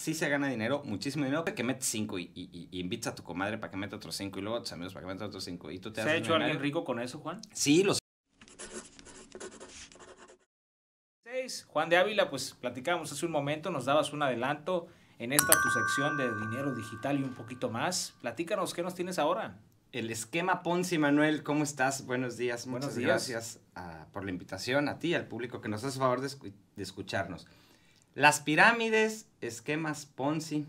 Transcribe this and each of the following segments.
sí se gana dinero, muchísimo dinero, que metes cinco y, y, invitas a tu comadre para que meta otros cinco y luego a tus amigos para que meta otros 5. ¿Se ha hecho alguien rico con eso, Juan? Sí, los... Juan de Ávila, pues platicábamos hace un momento, nos dabas un adelanto en esta tu sección de dinero digital y un poquito más. Platícanos, ¿qué nos tienes ahora? El esquema Ponzi, Manuel, ¿cómo estás? Buenos días, muchas Buenos días. gracias ah, por la invitación, a ti, y al público que nos hace favor de escucharnos. Las pirámides, esquemas Ponzi,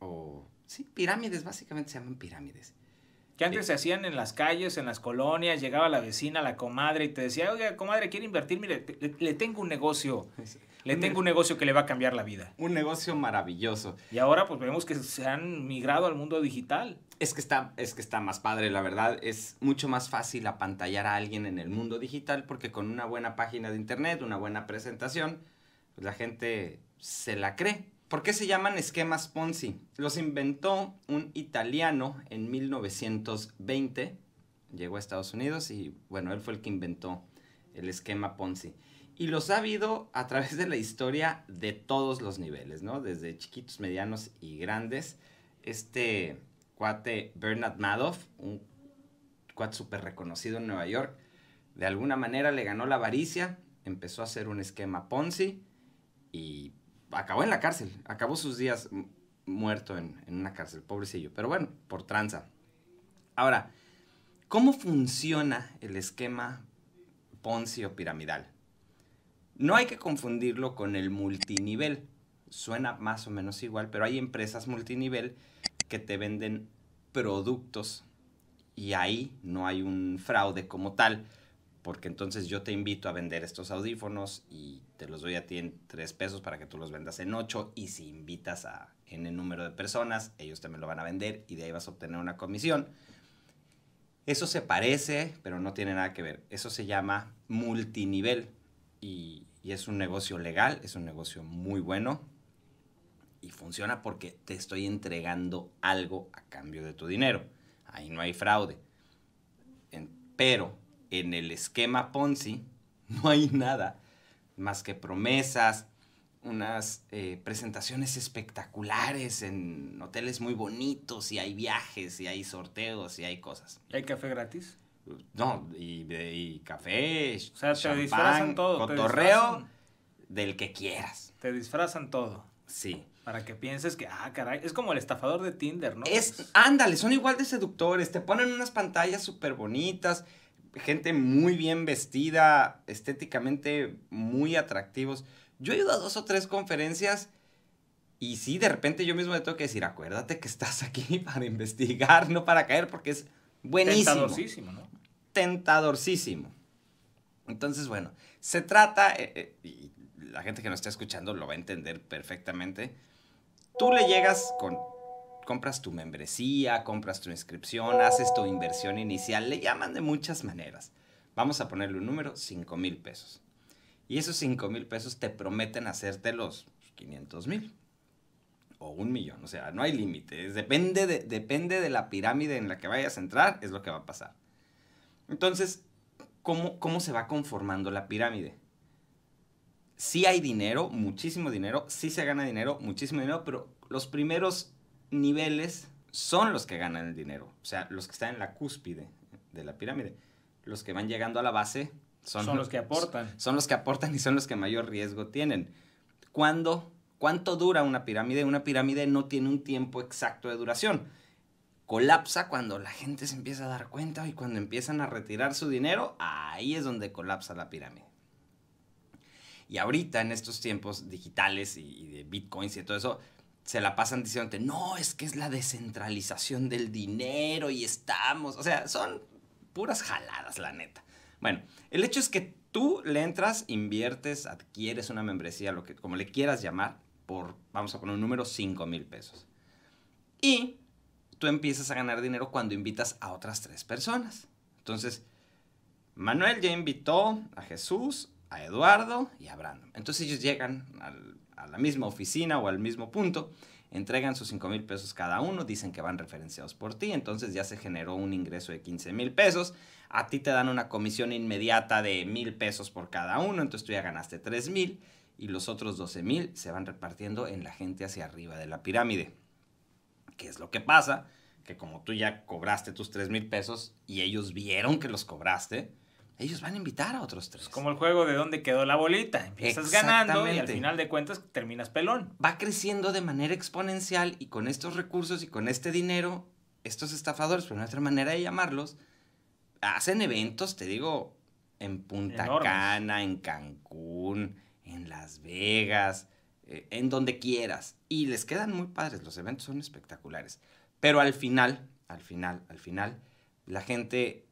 o sí, pirámides, básicamente se llaman pirámides. Que antes se hacían en las calles, en las colonias, llegaba la vecina, la comadre, y te decía, oiga, comadre, quiere invertir, mire, le, tengo un negocio. Le tengo un negocio que le va a cambiar la vida. Un negocio maravilloso. Y ahora pues vemos que se han migrado al mundo digital. Es que está, es que está más padre, la verdad. Es mucho más fácil apantallar a alguien en el mundo digital porque con una buena página de internet, una buena presentación, la gente se la cree. ¿Por qué se llaman esquemas Ponzi? Los inventó un italiano en 1920. Llegó a Estados Unidos y bueno, él fue el que inventó el esquema Ponzi. Y los ha habido a través de la historia de todos los niveles, ¿no? Desde chiquitos, medianos y grandes. Este cuate Bernard Madoff, un cuate súper reconocido en Nueva York, de alguna manera le ganó la avaricia, empezó a hacer un esquema Ponzi y acabó en la cárcel, acabó sus días muerto en, una cárcel, pobrecillo, pero bueno, por tranza. Ahora, ¿cómo funciona el esquema Poncio piramidal? No hay que confundirlo con el multinivel. Suena más o menos igual, pero hay empresas multinivel que te venden productos y ahí no hay un fraude como tal porque entonces yo te invito a vender estos audífonos y te los doy a ti en tres pesos para que tú los vendas en ocho y si invitas a en el número de personas, ellos también lo van a vender y de ahí vas a obtener una comisión. Eso se parece, pero no tiene nada que ver. Eso se llama multinivel y, es un negocio legal, es un negocio muy bueno y funciona porque te estoy entregando algo a cambio de tu dinero. Ahí no hay fraude. En, pero en el esquema Ponzi no hay nada más que promesas, unas eh, presentaciones espectaculares en hoteles muy bonitos y hay viajes y hay sorteos y hay cosas. hay café gratis? No, y, café, o sea, te disfrazan todo, cotorreo del que quieras. Te disfrazan todo. Sí. Para que pienses que, ah, caray, es como el estafador de Tinder, ¿no? Es, ándale, son igual de seductores, te ponen unas pantallas súper bonitas, gente muy bien vestida, estéticamente muy atractivos. Yo he ido a dos o tres conferencias y sí, de repente yo mismo le tengo que decir, acuérdate que estás aquí para investigar, no para caer, porque es buenísimo. Tentadorcísimo, ¿no? Tentadorcísimo. Entonces, bueno, se trata, eh, eh, y la gente que nos está escuchando lo va a entender perfectamente, tú le llegas con compras tu membresía, compras tu inscripción, haces tu inversión inicial, le llaman de muchas maneras. Vamos a ponerle un número, 5 mil pesos. Y esos 5 mil pesos te prometen hacerte los 500 mil o un millón, o sea, no hay límite, depende de, depende de la pirámide en la que vayas a entrar, es lo que va a pasar. Entonces, ¿cómo, cómo se va conformando la pirámide? sí hay dinero, muchísimo dinero, sí se gana dinero, muchísimo dinero, pero los primeros niveles son los que ganan el dinero, o sea, los que están en la cúspide de la pirámide. Los que van llegando a la base son, los que aportan. Son los que aportan y son los que mayor riesgo tienen. ¿Cuándo? ¿Cuánto dura una pirámide? Una pirámide no tiene un tiempo exacto de duración. Colapsa cuando la gente se empieza a dar cuenta y cuando empiezan a retirar su dinero, ahí es donde colapsa la pirámide. Y ahorita, en estos tiempos digitales y, de bitcoins y todo eso, se la pasan diciendo, no, es que es la descentralización del dinero y estamos, o sea, son puras jaladas, la neta. Bueno, el hecho es que tú le entras, inviertes, adquieres una membresía, lo que, como le quieras llamar, por, vamos a poner un número, 5 mil pesos. Y tú empiezas a ganar dinero cuando invitas a otras tres personas. Entonces, Manuel ya invitó a Jesús, a Eduardo y a Brandon. Entonces ellos llegan al a la misma oficina o al mismo punto, entregan sus 5 mil pesos cada uno, dicen que van referenciados por ti, entonces ya se generó un ingreso de 15 mil pesos, a ti te dan una comisión inmediata de mil pesos por cada uno, entonces tú ya ganaste 3 mil y los otros 12 mil se van repartiendo en la gente hacia arriba de la pirámide. ¿Qué es lo que pasa? Que como tú ya cobraste tus 3 mil pesos y ellos vieron que los cobraste, ellos van a invitar a otros tres. Es pues como el juego de dónde quedó la bolita. Empiezas ganando y al final de cuentas terminas pelón. Va creciendo de manera exponencial y con estos recursos y con este dinero, estos estafadores, por nuestra manera de llamarlos, hacen eventos, te digo, en Punta Cana, en Cancún, en Las Vegas, eh, en donde quieras. Y les quedan muy padres, los eventos son espectaculares. Pero al final, al final, al final, la gente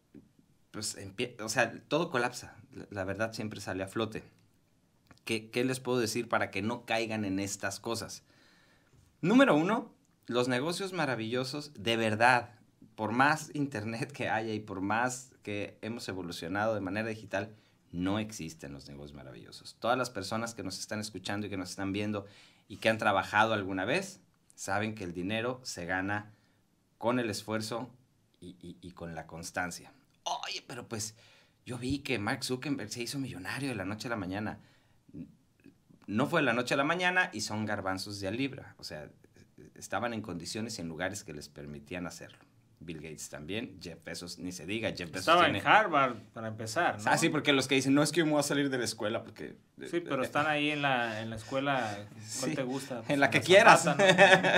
pues, o sea, todo colapsa. La verdad siempre sale a flote. ¿Qué, ¿Qué, les puedo decir para que no caigan en estas cosas? Número uno, los negocios maravillosos, de verdad, por más internet que haya y por más que hemos evolucionado de manera digital, no existen los negocios maravillosos. Todas las personas que nos están escuchando y que nos están viendo y que han trabajado alguna vez, saben que el dinero se gana con el esfuerzo y con la constancia oye, pero pues yo vi que Mark Zuckerberg se hizo millonario de la noche a la mañana. No fue de la noche a la mañana y son garbanzos de a libra. O sea, estaban en condiciones y en lugares que les permitían hacerlo. Bill Gates también, Jeff Bezos, ni se diga, Jeff Estaba en Harvard para empezar, ¿no? Ah, sí, porque los que dicen, no es que me voy a salir de la escuela porque... Eh, sí, pero eh, están ahí en la, escuela, ¿cuál te gusta? en la pues, que quieras.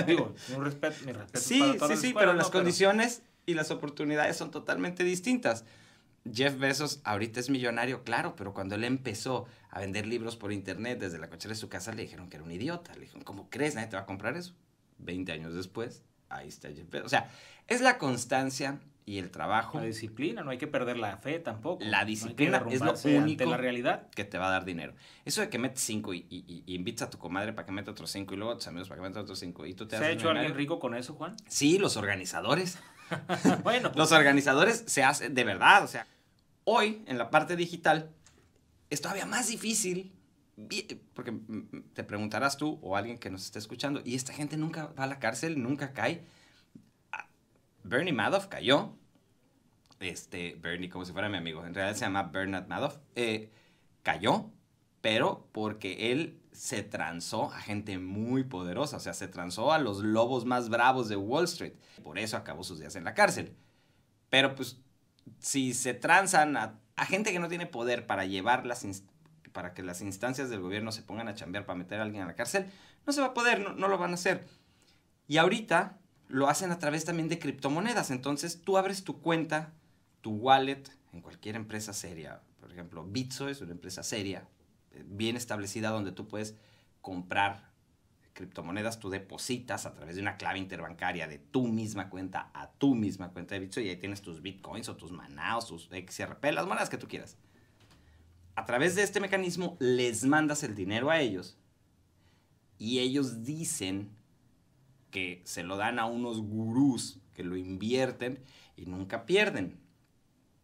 Digo, un respeto, mi respeto. Sí, sí, sí, pero las condiciones y las oportunidades son totalmente distintas. Jeff Bezos ahorita es millonario, claro, pero cuando él empezó a vender libros por internet desde la cochera de su casa, le dijeron que era un idiota. Le dijeron, ¿cómo crees? Nadie te va a comprar eso. Veinte años después, ahí está Jeff Bezos. O sea, es la constancia y el trabajo. La disciplina, no hay que perder la fe tampoco. La disciplina es lo único la realidad. que te va a dar dinero. Eso de que metes cinco y, y, y invitas a tu comadre para que meta otros cinco y luego a tus amigos para que meta otros cinco y tú te ¿Se ha hecho alguien rico con eso, Juan? Sí, los organizadores. bueno. Los organizadores se hacen de verdad, o sea, hoy en la parte digital es todavía más difícil porque te preguntarás tú o alguien que nos esté escuchando, y esta gente nunca va a la cárcel, nunca cae. Ah, Bernie Madoff cayó. Este, Bernie, como si fuera mi amigo, en realidad se llama Bernard Madoff. Eh, cayó, pero porque él se transó a gente muy poderosa, o sea, se transó a los lobos más bravos de Wall Street. Por eso acabó sus días en la cárcel. Pero pues, si se transan a, gente que no tiene poder para llevar las para que las instancias del gobierno se pongan a chambear para meter a alguien a la cárcel, no se va a poder, no, no lo van a hacer. Y ahorita lo hacen a través también de criptomonedas. Entonces tú abres tu cuenta, tu wallet, en cualquier empresa seria. Por ejemplo, Bitso es una empresa seria, bien establecida donde tú puedes comprar criptomonedas, tú depositas a través de una clave interbancaria de tu misma cuenta a tu misma cuenta de Bitcoin y ahí tienes tus Bitcoins o tus Manaos, tus XRP, las monedas que tú quieras. A través de este mecanismo les mandas el dinero a ellos y ellos dicen que se lo dan a unos gurús que lo invierten y nunca pierden.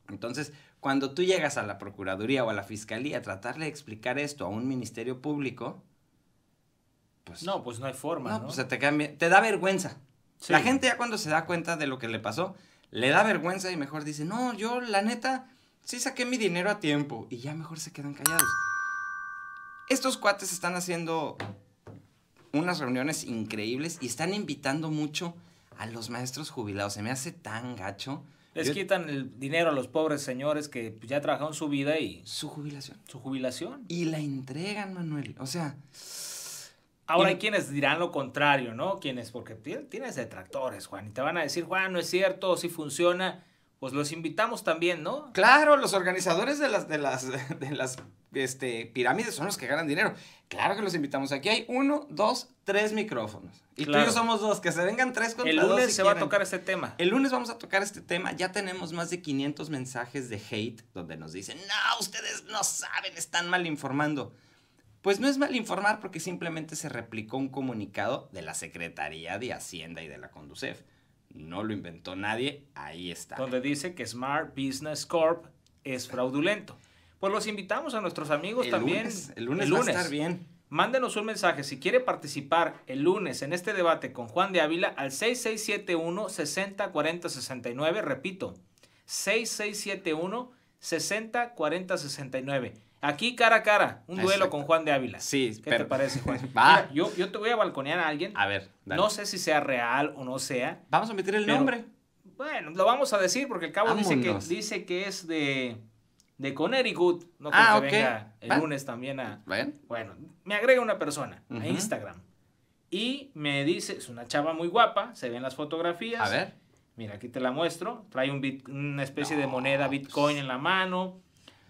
Entonces, cuando tú llegas a la Procuraduría o a la Fiscalía a tratarle de explicar esto a un ministerio público, pues... No, pues no hay forma. No, ¿no? Pues te te da vergüenza. La gente ya cuando se da cuenta de lo que le pasó, le da vergüenza y mejor dice, no, yo la neta sí saqué mi dinero a tiempo y ya mejor se quedan callados. Estos cuates están haciendo unas reuniones increíbles y están invitando mucho a los maestros jubilados. Se me hace tan gacho les quitan el dinero a los pobres señores que ya trabajaron su vida y... Su jubilación. Su jubilación. Y la entregan, Manuel. O sea... Ahora hay quienes dirán lo contrario, ¿no? Quienes, porque tienes detractores, Juan, y te van a decir, Juan, no es cierto, sí funciona pues los invitamos también, ¿no? Claro, los organizadores de las, de las, este, pirámides son los que ganan dinero. Claro que los invitamos. Aquí hay uno, dos, tres micrófonos. Y tú y yo somos dos, que se vengan tres contra dos si se va a tocar este tema. El lunes vamos a tocar este tema. Ya tenemos más de 500 mensajes de hate donde nos dicen, no, ustedes no saben, están mal informando. Pues no es mal informar porque simplemente se replicó un comunicado de la Secretaría de Hacienda y de la Conducef no lo inventó nadie, ahí está. Donde dice que Smart Business Corp es fraudulento. Pues los invitamos a nuestros amigos también. el lunes, el lunes. a estar bien. Mándenos un mensaje si quiere participar el lunes en este debate con Juan de Ávila al 6671 604069. Repito, 6671 604069. Aquí cara a cara, un duelo con Juan de Ávila. Sí, ¿Qué te parece, Juan? yo, yo, te voy a balconear a alguien. A ver, dale. No sé si sea real o no sea. Vamos a meter el nombre. Bueno, lo vamos a decir porque el cabo dice que, dice que es de, de Connecticut. No creo ah, que venga el lunes también a. Bueno. me agrega una persona a Instagram y me dice: es una chava muy guapa, se ven las fotografías. A ver. Mira, aquí te la muestro. Trae un una especie de moneda pues. Bitcoin en la mano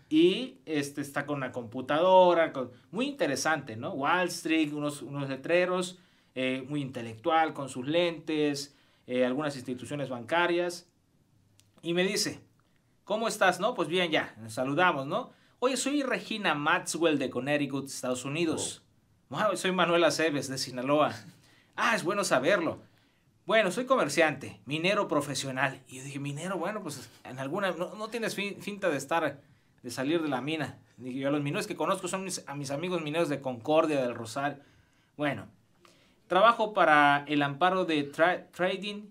y este está con la computadora, muy interesante, ¿no? Wall Street, unos, unos letreros, eh, muy intelectual, con sus lentes, eh, algunas instituciones bancarias, y me dice, ¿cómo estás? No, pues bien, ya, nos saludamos, ¿no? Oye, soy Regina Maxwell de Connecticut, Estados Unidos. Oh. soy Manuel Aceves de Sinaloa. Ah, es bueno saberlo. Bueno, soy comerciante, minero profesional. Y yo dije, minero, bueno, pues en alguna, no, tienes finta de estar de salir de la mina. Dije, yo los mineros que conozco son a mis amigos mineros de Concordia, del Rosal. Bueno, trabajo para el amparo de Trading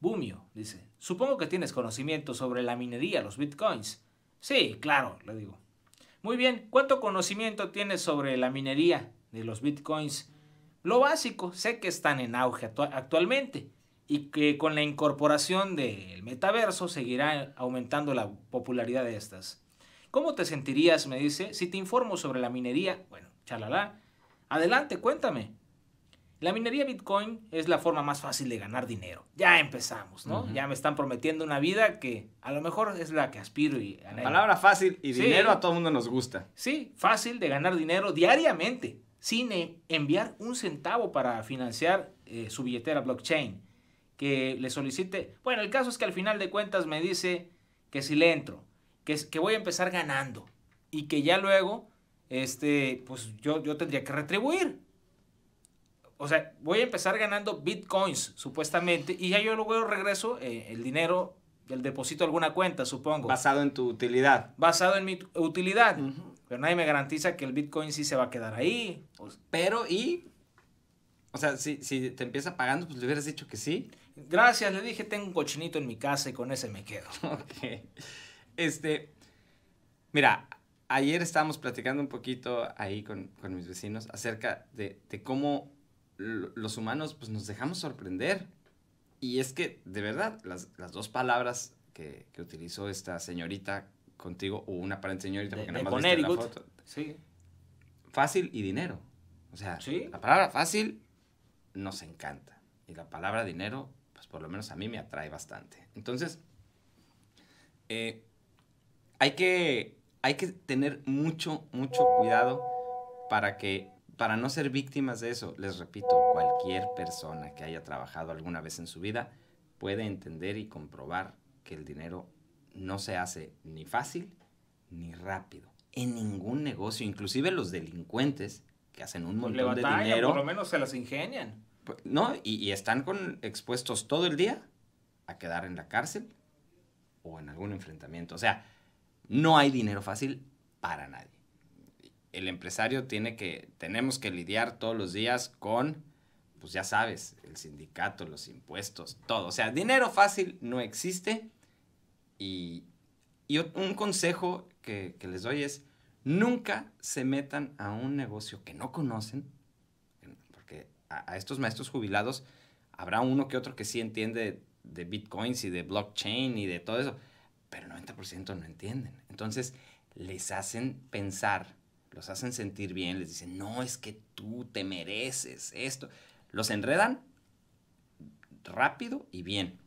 Bumio, dice. Supongo que tienes conocimiento sobre la minería, los bitcoins. Sí, claro, le digo. Muy bien, ¿cuánto conocimiento tienes sobre la minería de los bitcoins? Lo básico, sé que están en auge actualmente y que con la incorporación del metaverso seguirá aumentando la popularidad de estas. ¿Cómo te sentirías? Me dice, si te informo sobre la minería. Bueno, chalala. Adelante, cuéntame. La minería Bitcoin es la forma más fácil de ganar dinero. Ya empezamos, ¿no? Ya me están prometiendo una vida que a lo mejor es la que aspiro y Palabra fácil y dinero a todo el mundo nos gusta. Sí, fácil de ganar dinero diariamente, sin e, enviar un centavo para financiar eh, su billetera blockchain. Que le solicite. Bueno, el caso es que al final de cuentas me dice que si le entro, que, que voy a empezar ganando y que ya luego, este, pues yo, yo tendría que retribuir. O sea, voy a empezar ganando bitcoins, supuestamente, y ya yo luego regreso eh, el dinero el depósito a alguna cuenta, supongo. Basado en tu utilidad. Basado en mi utilidad. Pero nadie me garantiza que el bitcoin sí se va a quedar ahí. Pues, pero y... O sea, si, si te empieza pagando, pues le hubieras dicho que sí. Gracias, le dije, tengo un cochinito en mi casa y con ese me quedo. ok. Este, mira, ayer estábamos platicando un poquito ahí con, mis vecinos acerca de, cómo los humanos pues, nos dejamos sorprender. Y es que, de verdad, las, dos palabras que, utilizó esta señorita contigo, o una aparente señorita, porque nada más viste la foto. Sí. Fácil y dinero. O sea, la palabra fácil nos encanta. Y la palabra dinero, pues por lo menos a mí me atrae bastante. Entonces, eh, hay que, hay que tener mucho, mucho cuidado para que para no ser víctimas de eso, les repito, cualquier persona que haya trabajado alguna vez en su vida puede entender y comprobar que el dinero no se hace ni fácil ni rápido. En ningún negocio, inclusive los delincuentes que hacen un montón de dinero. Por lo menos se las ingenian. No, y, y están con, expuestos todo el día a quedar en la cárcel o en algún enfrentamiento. O sea, no hay dinero fácil para nadie. El empresario tiene que, tenemos que lidiar todos los días con, pues ya sabes, el sindicato, los impuestos, todo. O sea, dinero fácil no existe. Y, y un consejo que, les doy es, nunca se metan a un negocio que no conocen, porque a, estos maestros jubilados habrá uno que otro que sí entiende de bitcoins y de blockchain y de todo eso pero el 90% no entienden. Entonces, les hacen pensar, los hacen sentir bien, les dicen, no, es que tú te mereces esto. Los enredan rápido y bien.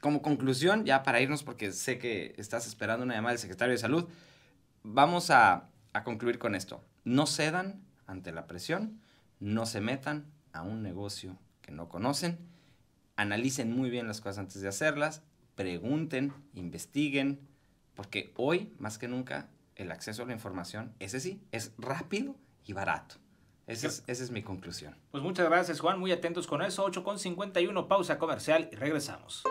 Como conclusión, ya para irnos, porque sé que estás esperando una llamada del secretario de Salud, vamos a, a concluir con esto. No cedan ante la presión, no se metan a un negocio que no conocen, analicen muy bien las cosas antes de hacerlas, pregunten, investiguen, porque hoy, más que nunca, el acceso a la información, ese sí, es rápido y barato. Esa es, esa es mi conclusión. Pues muchas gracias, Juan. Muy atentos con eso. 8.51, pausa comercial y regresamos.